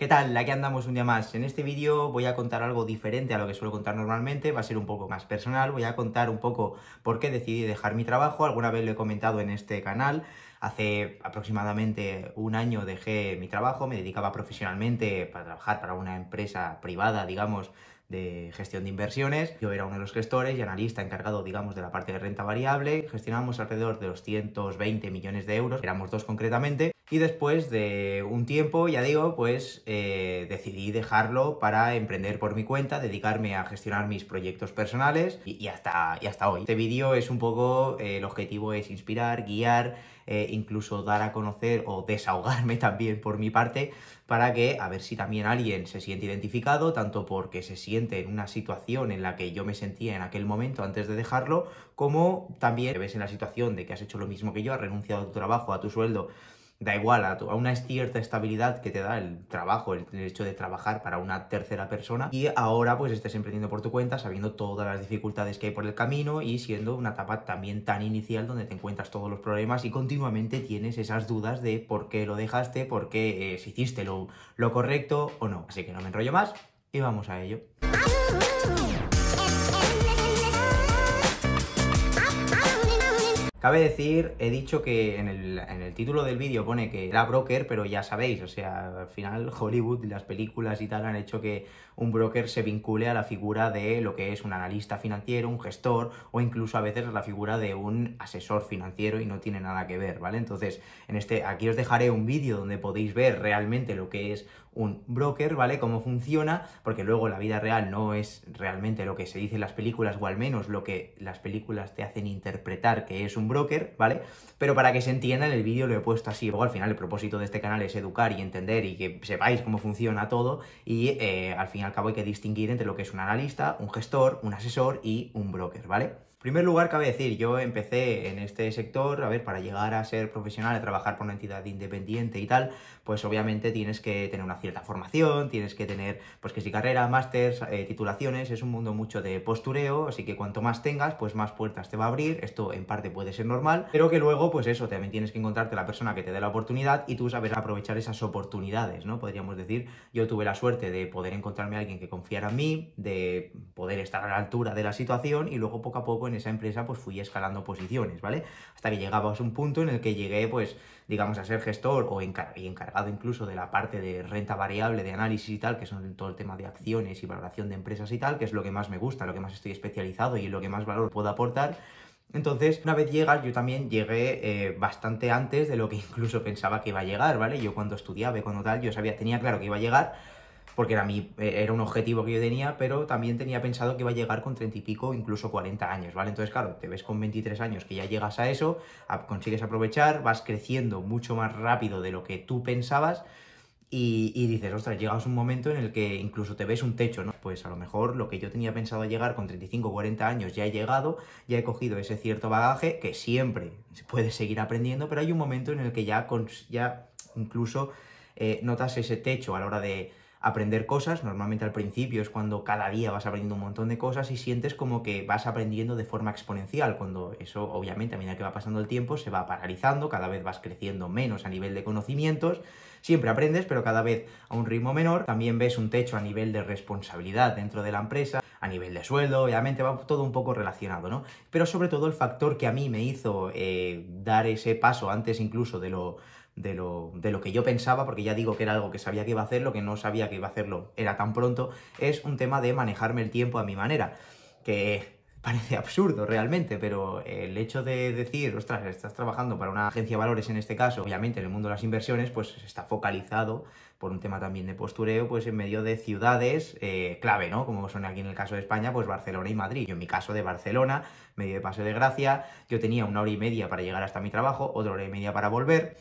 ¿Qué tal? Aquí andamos un día más. En este vídeo voy a contar algo diferente a lo que suelo contar normalmente, va a ser un poco más personal, voy a contar un poco por qué decidí dejar mi trabajo, alguna vez lo he comentado en este canal, hace aproximadamente un año dejé mi trabajo, me dedicaba profesionalmente para trabajar para una empresa privada, digamos, de gestión de inversiones. Yo era uno de los gestores y analista encargado, digamos, de la parte de renta variable. Gestionábamos alrededor de los 120 millones de euros, éramos dos concretamente, y después de un tiempo, ya digo, pues eh, decidí dejarlo para emprender por mi cuenta, dedicarme a gestionar mis proyectos personales y, hasta, y hasta hoy. Este vídeo es un poco, eh, el objetivo es inspirar, guiar, eh, incluso dar a conocer o desahogarme también por mi parte para que a ver si también alguien se siente identificado, tanto porque se siente en una situación en la que yo me sentía en aquel momento antes de dejarlo, como también te ves en la situación de que has hecho lo mismo que yo, has renunciado a tu trabajo, a tu sueldo da igual, a, a, una cierta estabilidad que te da el trabajo, el, derecho hecho de trabajar para una tercera persona y ahora pues estés emprendiendo por tu cuenta, sabiendo todas las dificultades que hay por el camino y siendo una etapa también tan inicial donde te encuentras todos los problemas y continuamente tienes esas dudas de por qué lo dejaste, por qué eh, si hiciste lo, lo correcto o no. Así que no me enrollo más y vamos a ello. Cabe decir, he dicho que en el, título del vídeo pone que era broker, pero ya sabéis, o sea, al final Hollywood y las películas y tal han hecho que un broker se vincule a la figura de lo que es un analista financiero, un gestor o incluso a veces la figura de un asesor financiero y no tiene nada que ver, ¿vale? Entonces, en este, aquí os dejaré un vídeo donde podéis ver realmente lo que es un broker, ¿vale? Cómo funciona, porque luego la vida real no es realmente lo que se dice en las películas, o al menos lo que las películas te hacen interpretar que es un broker, ¿vale? Pero para que se entienda, en el vídeo lo he puesto así. al final, el propósito de este canal es educar y entender y que sepáis cómo funciona todo y eh, al final al hay que distinguir entre lo que es un analista, un gestor, un asesor y un broker, ¿vale? primer lugar, cabe decir, yo empecé en este sector, a ver, para llegar a ser profesional, a trabajar por una entidad independiente y tal, pues obviamente tienes que tener una cierta formación, tienes que tener, pues que si carrera, máster, eh, titulaciones, es un mundo mucho de postureo, así que cuanto más tengas, pues más puertas te va a abrir, esto en parte puede ser normal, pero que luego, pues eso, también tienes que encontrarte la persona que te dé la oportunidad y tú sabes aprovechar esas oportunidades, ¿no? Podríamos decir, yo tuve la suerte de poder encontrarme a alguien que confiara en mí, de poder estar a la altura de la situación y luego poco a poco en esa empresa pues fui escalando posiciones, ¿vale? Hasta que llegaba a un punto en el que llegué pues digamos a ser gestor o y encargado incluso de la parte de renta variable, de análisis y tal, que son todo el tema de acciones y valoración de empresas y tal, que es lo que más me gusta, lo que más estoy especializado y lo que más valor puedo aportar. Entonces, una vez llegas, yo también llegué eh, bastante antes de lo que incluso pensaba que iba a llegar, ¿vale? Yo cuando estudiaba y cuando tal, yo sabía, tenía claro que iba a llegar, porque era, mi, eh, era un objetivo que yo tenía, pero también tenía pensado que iba a llegar con 30 y pico, incluso 40 años, ¿vale? Entonces, claro, te ves con 23 años que ya llegas a eso, consigues aprovechar, vas creciendo mucho más rápido de lo que tú pensabas y, dices, ostras, llegas un momento en el que incluso te ves un techo, ¿no? Pues a lo mejor lo que yo tenía pensado llegar con 35 40 años ya he llegado, ya he cogido ese cierto bagaje que siempre puedes seguir aprendiendo, pero hay un momento en el que ya, ya incluso eh, notas ese techo a la hora de aprender cosas. Normalmente al principio es cuando cada día vas aprendiendo un montón de cosas y sientes como que vas aprendiendo de forma exponencial, cuando eso obviamente a medida que va pasando el tiempo se va paralizando, cada vez vas creciendo menos a nivel de conocimientos, siempre aprendes, pero cada vez a un ritmo menor. También ves un techo a nivel de responsabilidad dentro de la empresa, a nivel de sueldo, obviamente va todo un poco relacionado, ¿no? Pero sobre todo el factor que a mí me hizo eh, dar ese paso antes incluso de lo de lo, que yo pensaba, porque ya digo que era algo que sabía que iba a hacer, lo que no sabía que iba a hacerlo era tan pronto, es un tema de manejarme el tiempo a mi manera, que parece absurdo realmente, pero el hecho de decir, ostras, estás trabajando para una agencia de valores en este caso, obviamente en el mundo de las inversiones, pues está focalizado por un tema también de postureo, pues en medio de ciudades eh, clave, ¿no? Como son aquí en el caso de España, pues Barcelona y Madrid. Yo en mi caso de Barcelona, medio de paseo de gracia, yo tenía una hora y media para llegar hasta mi trabajo, otra hora y media para volver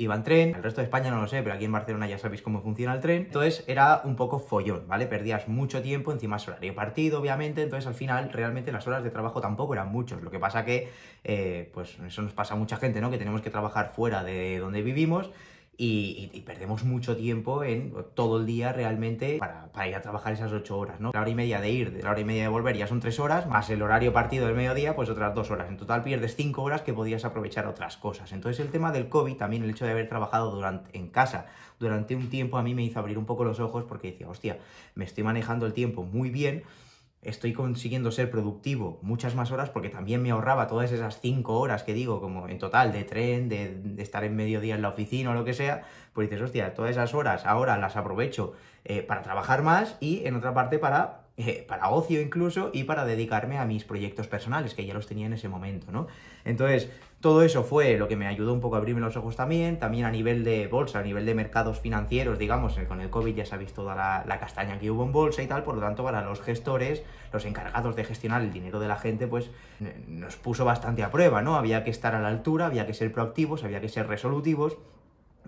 iba en tren, el resto de España no lo sé, pero aquí en Barcelona ya sabéis cómo funciona el tren, entonces era un poco follón, ¿vale? Perdías mucho tiempo, encima es horario partido, obviamente, entonces al final realmente las horas de trabajo tampoco eran muchos, lo que pasa que, eh, pues eso nos pasa a mucha gente, ¿no? Que tenemos que trabajar fuera de donde vivimos, y, perdemos mucho tiempo en todo el día realmente para, ir a trabajar esas ocho horas, ¿no? La hora y media de ir, de la hora y media de volver ya son tres horas, más el horario partido del mediodía, pues otras dos horas. En total pierdes cinco horas que podías aprovechar otras cosas. Entonces el tema del COVID, también el hecho de haber trabajado durante, en casa durante un tiempo, a mí me hizo abrir un poco los ojos porque decía, hostia, me estoy manejando el tiempo muy bien, estoy consiguiendo ser productivo muchas más horas porque también me ahorraba todas esas cinco horas que digo, como en total, de tren, de, estar en mediodía en la oficina o lo que sea, pues dices, hostia, todas esas horas ahora las aprovecho eh, para trabajar más y en otra parte para eh, para ocio incluso, y para dedicarme a mis proyectos personales, que ya los tenía en ese momento, ¿no? Entonces, todo eso fue lo que me ayudó un poco a abrirme los ojos también, también a nivel de bolsa, a nivel de mercados financieros, digamos, eh, con el COVID ya sabéis toda la, la castaña que hubo en bolsa y tal, por lo tanto, para los gestores, los encargados de gestionar el dinero de la gente, pues nos puso bastante a prueba, ¿no? Había que estar a la altura, había que ser proactivos, había que ser resolutivos,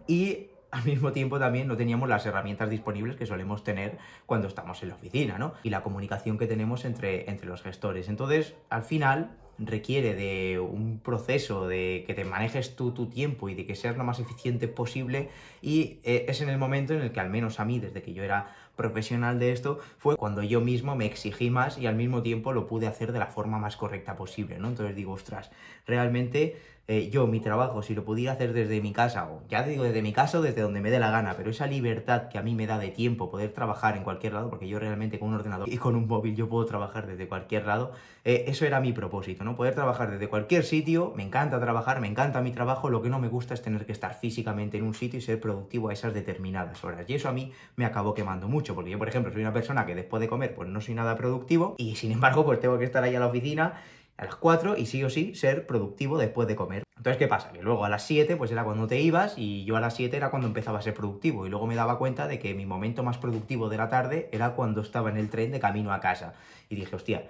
y al mismo tiempo también no teníamos las herramientas disponibles que solemos tener cuando estamos en la oficina, ¿no? Y la comunicación que tenemos entre, los gestores. Entonces, al final requiere de un proceso de que te manejes tú tu tiempo y de que seas lo más eficiente posible y eh, es en el momento en el que al menos a mí, desde que yo era profesional de esto fue cuando yo mismo me exigí más y al mismo tiempo lo pude hacer de la forma más correcta posible, ¿no? Entonces digo, ostras, realmente eh, yo mi trabajo, si lo pudiera hacer desde mi casa, o ya digo desde mi casa o desde donde me dé la gana, pero esa libertad que a mí me da de tiempo, poder trabajar en cualquier lado, porque yo realmente con un ordenador y con un móvil yo puedo trabajar desde cualquier lado, eh, eso era mi propósito, ¿no? Poder trabajar desde cualquier sitio, me encanta trabajar, me encanta mi trabajo, lo que no me gusta es tener que estar físicamente en un sitio y ser productivo a esas determinadas horas, y eso a mí me acabó quemando mucho porque yo, por ejemplo, soy una persona que después de comer, pues no soy nada productivo y sin embargo, pues tengo que estar ahí a la oficina a las 4 y sí o sí ser productivo después de comer. Entonces, ¿qué pasa? Que luego a las 7 pues era cuando te ibas y yo a las 7 era cuando empezaba a ser productivo y luego me daba cuenta de que mi momento más productivo de la tarde era cuando estaba en el tren de camino a casa y dije, hostia,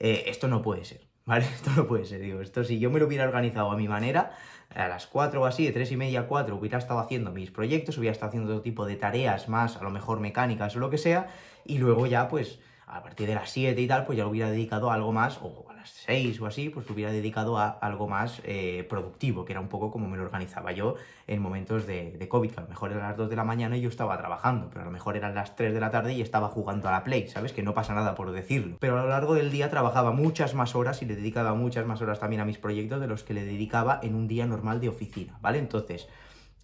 eh, esto no puede ser. ¿vale? Esto no puede ser, digo, esto si yo me lo hubiera organizado a mi manera, a las 4 o así, de 3 y media, a 4, hubiera estado haciendo mis proyectos, hubiera estado haciendo otro tipo de tareas más, a lo mejor mecánicas o lo que sea, y luego ya, pues, a partir de las 7 y tal, pues ya lo hubiera dedicado a algo más, o 6 o así, pues lo hubiera dedicado a algo más eh, productivo, que era un poco como me lo organizaba yo en momentos de, COVID, a lo mejor eran las 2 de la mañana y yo estaba trabajando, pero a lo mejor eran las 3 de la tarde y estaba jugando a la Play, ¿sabes? Que no pasa nada por decirlo. Pero a lo largo del día trabajaba muchas más horas y le dedicaba muchas más horas también a mis proyectos de los que le dedicaba en un día normal de oficina, ¿vale? Entonces...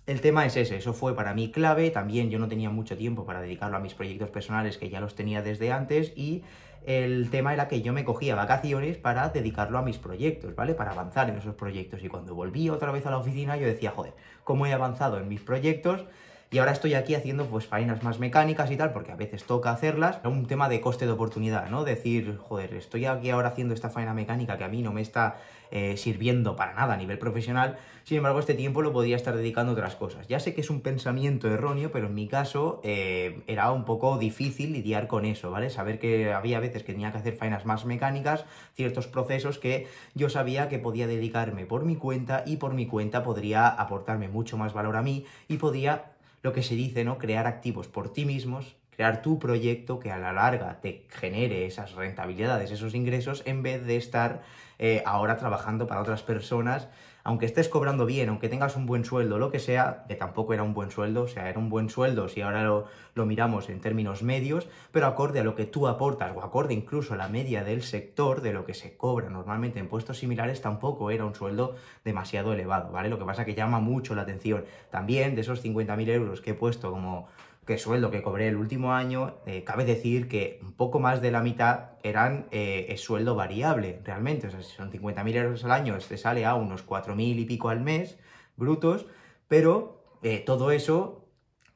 El tema es ese, eso fue para mí clave, también yo no tenía mucho tiempo para dedicarlo a mis proyectos personales que ya los tenía desde antes y el tema era que yo me cogía vacaciones para dedicarlo a mis proyectos, ¿vale? Para avanzar en esos proyectos y cuando volví otra vez a la oficina yo decía, joder, ¿cómo he avanzado en mis proyectos? y ahora estoy aquí haciendo pues faenas más mecánicas y tal, porque a veces toca hacerlas, un tema de coste de oportunidad, ¿no? Decir, joder, estoy aquí ahora haciendo esta faena mecánica que a mí no me está eh, sirviendo para nada a nivel profesional, sin embargo este tiempo lo podría estar dedicando a otras cosas. Ya sé que es un pensamiento erróneo, pero en mi caso eh, era un poco difícil lidiar con eso, ¿vale? Saber que había veces que tenía que hacer faenas más mecánicas, ciertos procesos que yo sabía que podía dedicarme por mi cuenta y por mi cuenta podría aportarme mucho más valor a mí y podía lo que se dice, ¿no? Crear activos por ti mismos, crear tu proyecto que a la larga te genere esas rentabilidades, esos ingresos, en vez de estar eh, ahora trabajando para otras personas aunque estés cobrando bien, aunque tengas un buen sueldo, lo que sea, que tampoco era un buen sueldo, o sea, era un buen sueldo si ahora lo, miramos en términos medios, pero acorde a lo que tú aportas o acorde incluso a la media del sector, de lo que se cobra normalmente en puestos similares, tampoco era un sueldo demasiado elevado, ¿vale? Lo que pasa que llama mucho la atención. También de esos 50.000 euros que he puesto como que sueldo que cobré el último año, eh, cabe decir que un poco más de la mitad eran eh, sueldo variable, realmente. O sea, si son 50.000 euros al año, se este sale a unos 4.000 y pico al mes, brutos, pero eh, todo eso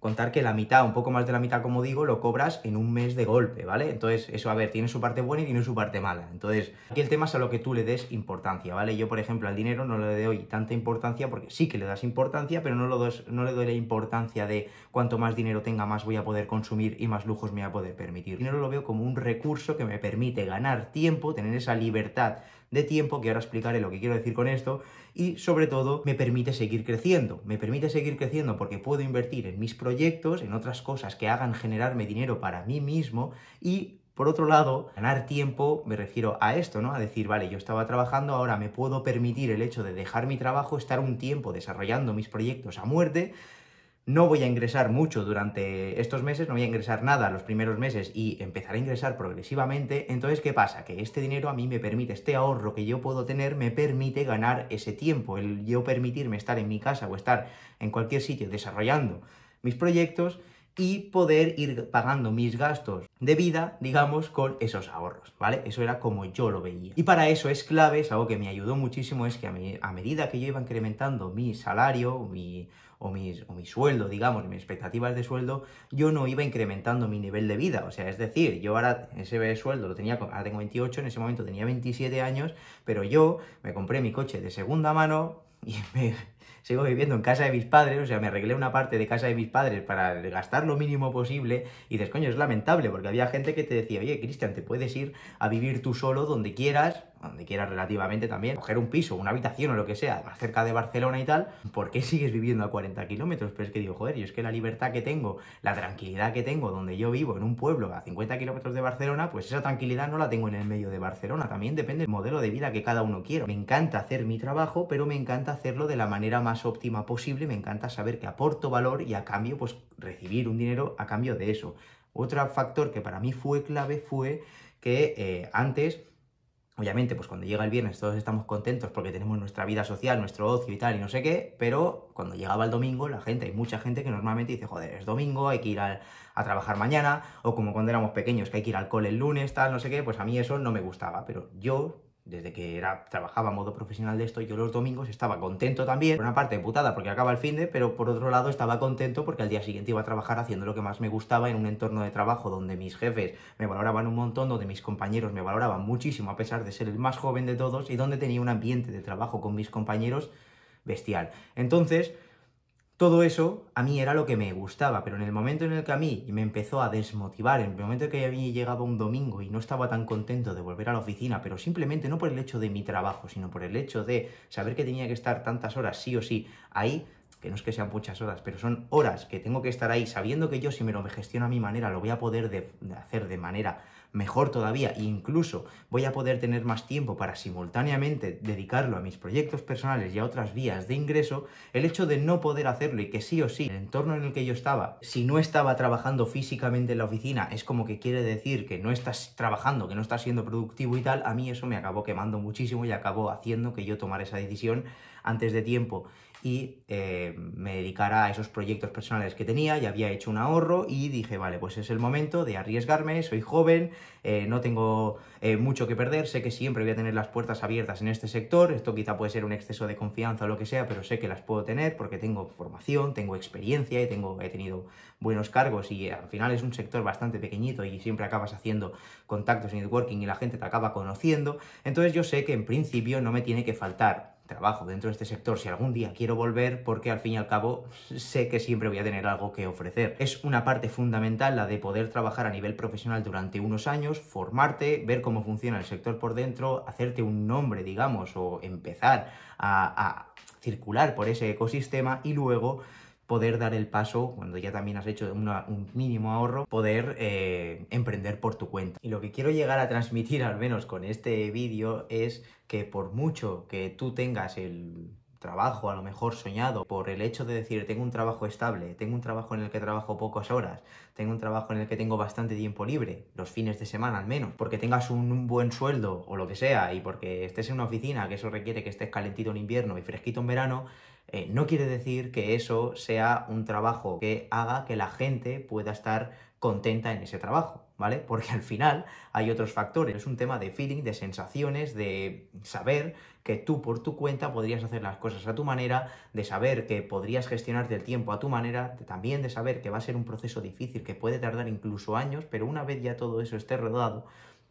contar que la mitad, un poco más de la mitad, como digo, lo cobras en un mes de golpe, ¿vale? Entonces, eso, a ver, tiene su parte buena y tiene su parte mala. Entonces, aquí el tema es a lo que tú le des importancia, ¿vale? Yo, por ejemplo, al dinero no le doy tanta importancia porque sí que le das importancia, pero no, le doy la importancia de cuanto más dinero tenga, más voy a poder consumir y más lujos me voy a poder permitir. El dinero lo veo como un recurso que me permite ganar tiempo, tener esa libertad de tiempo, que ahora explicaré lo que quiero decir con esto, y sobre todo me permite seguir creciendo. Me permite seguir creciendo porque puedo invertir en mis proyectos, en otras cosas que hagan generarme dinero para mí mismo y por otro lado, ganar tiempo me refiero a esto, ¿no? A decir, vale, yo estaba trabajando, ahora me puedo permitir el hecho de dejar mi trabajo, estar un tiempo desarrollando mis proyectos a muerte no voy a ingresar mucho durante estos meses, no voy a ingresar nada los primeros meses y empezar a ingresar progresivamente. Entonces, ¿qué pasa? Que este dinero a mí me permite, este ahorro que yo puedo tener me permite ganar ese tiempo, el yo permitirme estar en mi casa o estar en cualquier sitio desarrollando mis proyectos y poder ir pagando mis gastos de vida, digamos, con esos ahorros, ¿vale? Eso era como yo lo veía. Y para eso es clave, es algo que me ayudó muchísimo, es que a, a medida que yo iba incrementando mi salario, mi o mi sueldo, digamos, mis expectativas de sueldo, yo no iba incrementando mi nivel de vida. O sea, es decir, yo ahora ese sueldo lo tenía, ahora tengo 28, en ese momento tenía 27 años, pero yo me compré mi coche de segunda mano y me, sigo viviendo en casa de mis padres, o sea, me arreglé una parte de casa de mis padres para gastar lo mínimo posible y dices, coño, es lamentable, porque había gente que te decía, oye, Cristian, te puedes ir a vivir tú solo donde quieras, donde quiera relativamente también, coger un piso, una habitación o lo que sea, más cerca de Barcelona y tal, ¿por qué sigues viviendo a 40 kilómetros? Pero es que digo, joder, yo es que la libertad que tengo, la tranquilidad que tengo donde yo vivo, en un pueblo a 50 kilómetros de Barcelona, pues esa tranquilidad no la tengo en el medio de Barcelona. También depende del modelo de vida que cada uno quiera. Me encanta hacer mi trabajo, pero me encanta hacerlo de la manera más óptima posible, me encanta saber que aporto valor y a cambio, pues recibir un dinero a cambio de eso. Otro factor que para mí fue clave fue que eh, antes Obviamente, pues cuando llega el viernes todos estamos contentos porque tenemos nuestra vida social, nuestro ocio y tal, y no sé qué, pero cuando llegaba el domingo, la gente, hay mucha gente que normalmente dice, joder, es domingo, hay que ir a, trabajar mañana, o como cuando éramos pequeños, que hay que ir al cole el lunes, tal, no sé qué, pues a mí eso no me gustaba, pero yo desde que era, trabajaba a modo profesional de esto, yo los domingos estaba contento también, por una parte putada porque acaba el fin de, pero por otro lado estaba contento porque al día siguiente iba a trabajar haciendo lo que más me gustaba en un entorno de trabajo donde mis jefes me valoraban un montón, donde mis compañeros me valoraban muchísimo a pesar de ser el más joven de todos y donde tenía un ambiente de trabajo con mis compañeros bestial. Entonces, todo eso a mí era lo que me gustaba, pero en el momento en el que a mí me empezó a desmotivar, en el momento en que a mí llegaba un domingo y no estaba tan contento de volver a la oficina, pero simplemente no por el hecho de mi trabajo, sino por el hecho de saber que tenía que estar tantas horas sí o sí ahí, que no es que sean muchas horas, pero son horas que tengo que estar ahí sabiendo que yo si me lo gestiono a mi manera lo voy a poder hacer de manera mejor todavía. incluso voy a poder tener más tiempo para simultáneamente dedicarlo a mis proyectos personales y a otras vías de ingreso, el hecho de no poder hacerlo y que sí o sí, el entorno en el que yo estaba, si no estaba trabajando físicamente en la oficina, es como que quiere decir que no estás trabajando, que no estás siendo productivo y tal, a mí eso me acabó quemando muchísimo y acabó haciendo que yo tomara esa decisión antes de tiempo y eh, me dedicara a esos proyectos personales que tenía, y había hecho un ahorro y dije, vale, pues es el momento de arriesgarme, soy joven, eh, no tengo eh, mucho que perder, sé que siempre voy a tener las puertas abiertas en este sector, esto quizá puede ser un exceso de confianza o lo que sea, pero sé que las puedo tener porque tengo formación, tengo experiencia y tengo, he tenido buenos cargos y al final es un sector bastante pequeñito y siempre acabas haciendo contactos y networking y la gente te acaba conociendo, entonces yo sé que en principio no me tiene que faltar trabajo dentro de este sector si algún día quiero volver porque al fin y al cabo sé que siempre voy a tener algo que ofrecer. Es una parte fundamental la de poder trabajar a nivel profesional durante unos años, formarte, ver cómo funciona el sector por dentro, hacerte un nombre, digamos, o empezar a, circular por ese ecosistema y luego poder dar el paso, cuando ya también has hecho un mínimo ahorro, poder eh, emprender por tu cuenta. Y lo que quiero llegar a transmitir, al menos con este vídeo, es que por mucho que tú tengas el trabajo a lo mejor soñado por el hecho de decir tengo un trabajo estable, tengo un trabajo en el que trabajo pocas horas, tengo un trabajo en el que tengo bastante tiempo libre, los fines de semana al menos, porque tengas un, buen sueldo o lo que sea y porque estés en una oficina que eso requiere que estés calentito en invierno y fresquito en verano, eh, no quiere decir que eso sea un trabajo que haga que la gente pueda estar contenta en ese trabajo, ¿vale? Porque al final hay otros factores. Es un tema de feeling, de sensaciones, de saber que tú por tu cuenta podrías hacer las cosas a tu manera, de saber que podrías gestionarte el tiempo a tu manera, también de saber que va a ser un proceso difícil, que puede tardar incluso años, pero una vez ya todo eso esté rodado,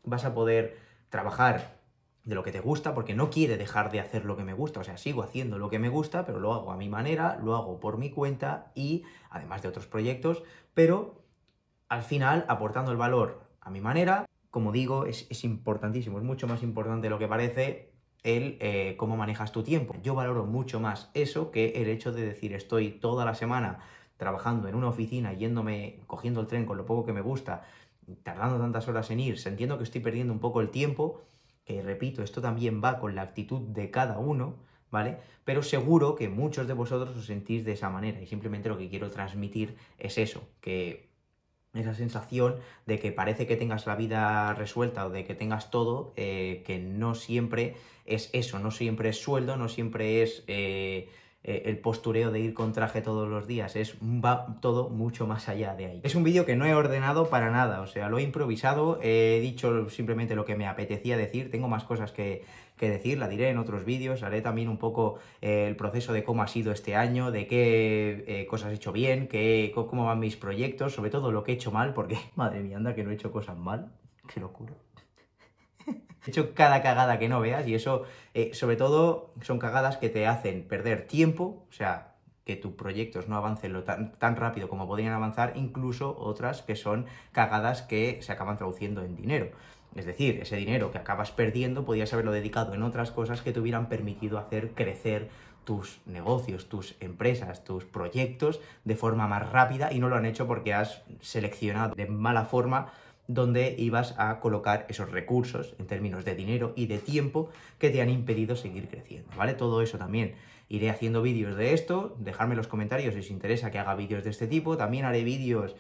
vas a poder trabajar de lo que te gusta, porque no quiere dejar de hacer lo que me gusta, o sea, sigo haciendo lo que me gusta, pero lo hago a mi manera, lo hago por mi cuenta y además de otros proyectos, pero al final aportando el valor a mi manera, como digo, es, importantísimo, es mucho más importante lo que parece el eh, cómo manejas tu tiempo. Yo valoro mucho más eso que el hecho de decir estoy toda la semana trabajando en una oficina, yéndome, cogiendo el tren con lo poco que me gusta, tardando tantas horas en ir, sintiendo que estoy perdiendo un poco el tiempo, que repito, esto también va con la actitud de cada uno, ¿vale? Pero seguro que muchos de vosotros os sentís de esa manera y simplemente lo que quiero transmitir es eso, que esa sensación de que parece que tengas la vida resuelta o de que tengas todo, eh, que no siempre es eso, no siempre es sueldo, no siempre es... Eh, eh, el postureo de ir con traje todos los días, es, va todo mucho más allá de ahí. Es un vídeo que no he ordenado para nada, o sea, lo he improvisado, he dicho simplemente lo que me apetecía decir, tengo más cosas que, decir, la diré en otros vídeos, haré también un poco eh, el proceso de cómo ha sido este año, de qué eh, cosas he hecho bien, cómo van mis proyectos, sobre todo lo que he hecho mal, porque madre mía, anda que no he hecho cosas mal, qué locura. He hecho cada cagada que no veas y eso, eh, sobre todo, son cagadas que te hacen perder tiempo, o sea, que tus proyectos no avancen lo tan, tan rápido como podrían avanzar, incluso otras que son cagadas que se acaban traduciendo en dinero. Es decir, ese dinero que acabas perdiendo podías haberlo dedicado en otras cosas que te hubieran permitido hacer crecer tus negocios, tus empresas, tus proyectos de forma más rápida y no lo han hecho porque has seleccionado de mala forma donde ibas a colocar esos recursos en términos de dinero y de tiempo que te han impedido seguir creciendo, ¿vale? Todo eso también. Iré haciendo vídeos de esto, dejarme en los comentarios si os interesa que haga vídeos de este tipo, también haré vídeos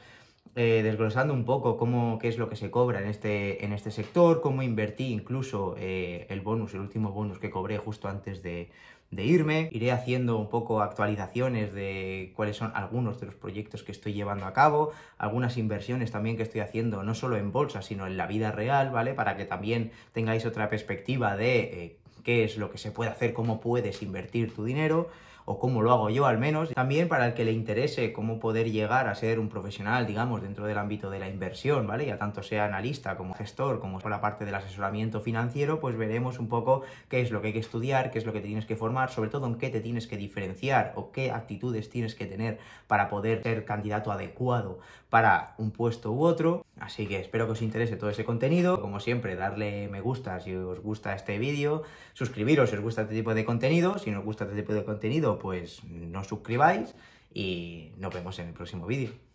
eh, desglosando un poco cómo, qué es lo que se cobra en este, en este sector, cómo invertí incluso eh, el bonus, el último bonus que cobré justo antes de, de irme. Iré haciendo un poco actualizaciones de cuáles son algunos de los proyectos que estoy llevando a cabo, algunas inversiones también que estoy haciendo, no solo en bolsa, sino en la vida real, ¿vale? Para que también tengáis otra perspectiva de eh, qué es lo que se puede hacer, cómo puedes invertir tu dinero o cómo lo hago yo al menos. También para el que le interese cómo poder llegar a ser un profesional, digamos, dentro del ámbito de la inversión, ¿vale? Ya tanto sea analista como gestor, como por la parte del asesoramiento financiero, pues veremos un poco qué es lo que hay que estudiar, qué es lo que te tienes que formar, sobre todo en qué te tienes que diferenciar o qué actitudes tienes que tener para poder ser candidato adecuado para un puesto u otro. Así que espero que os interese todo ese contenido. Como siempre, darle me gusta si os gusta este vídeo, suscribiros si os gusta este tipo de contenido, si no os gusta este tipo de contenido, pues no os suscribáis y nos vemos en el próximo vídeo.